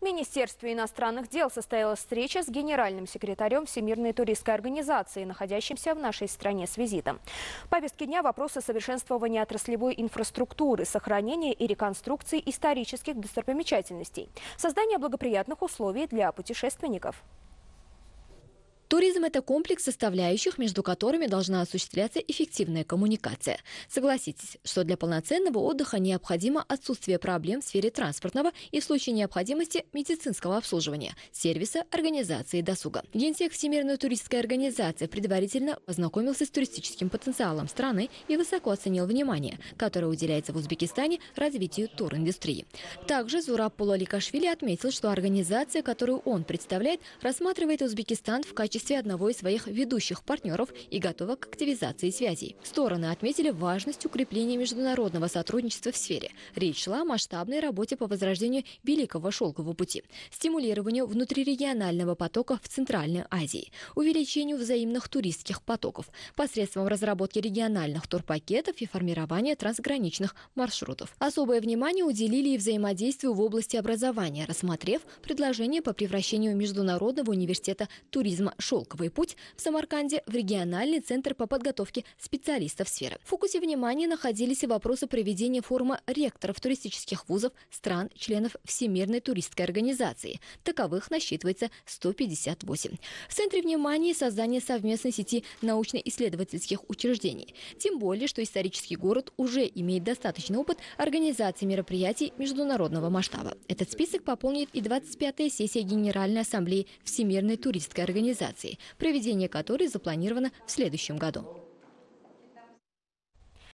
В Министерстве иностранных дел состоялась встреча с генеральным секретарем Всемирной туристской организации, находящимся в нашей стране с визитом. В повестке дня вопросы совершенствования отраслевой инфраструктуры, сохранения и реконструкции исторических достопримечательностей, создания благоприятных условий для путешественников. Туризм – это комплекс составляющих, между которыми должна осуществляться эффективная коммуникация. Согласитесь, что для полноценного отдыха необходимо отсутствие проблем в сфере транспортного и в случае необходимости медицинского обслуживания, сервиса, организации и досуга. Генсек Всемирной туристской организации предварительно познакомился с туристическим потенциалом страны и высоко оценил внимание, которое уделяется в Узбекистане развитию туриндустрии. Также Зураб Пулаликашвили отметил, что организация, которую он представляет, рассматривает Узбекистан в качестве качестве одного из своих ведущих партнеров и готова к активизации связей. Стороны отметили важность укрепления международного сотрудничества в сфере. Речь шла о масштабной работе по возрождению Великого Шелкового пути, стимулированию внутрирегионального потока в Центральной Азии, увеличению взаимных туристских потоков посредством разработки региональных турпакетов и формирования трансграничных маршрутов. Особое внимание уделили и взаимодействию в области образования, рассмотрев предложение по превращению Международного университета туризма «Шелковый путь» в Самарканде в региональный центр по подготовке специалистов сферы. В фокусе внимания находились и вопросы проведения форума ректоров туристических вузов стран, членов Всемирной туристской организации. Таковых насчитывается 158. В центре внимания создание совместной сети научно-исследовательских учреждений. Тем более, что исторический город уже имеет достаточный опыт организации мероприятий международного масштаба. Этот список пополнит и 25-я сессия Генеральной Ассамблеи Всемирной туристской организации трансформации, проведение которой запланировано в следующем году.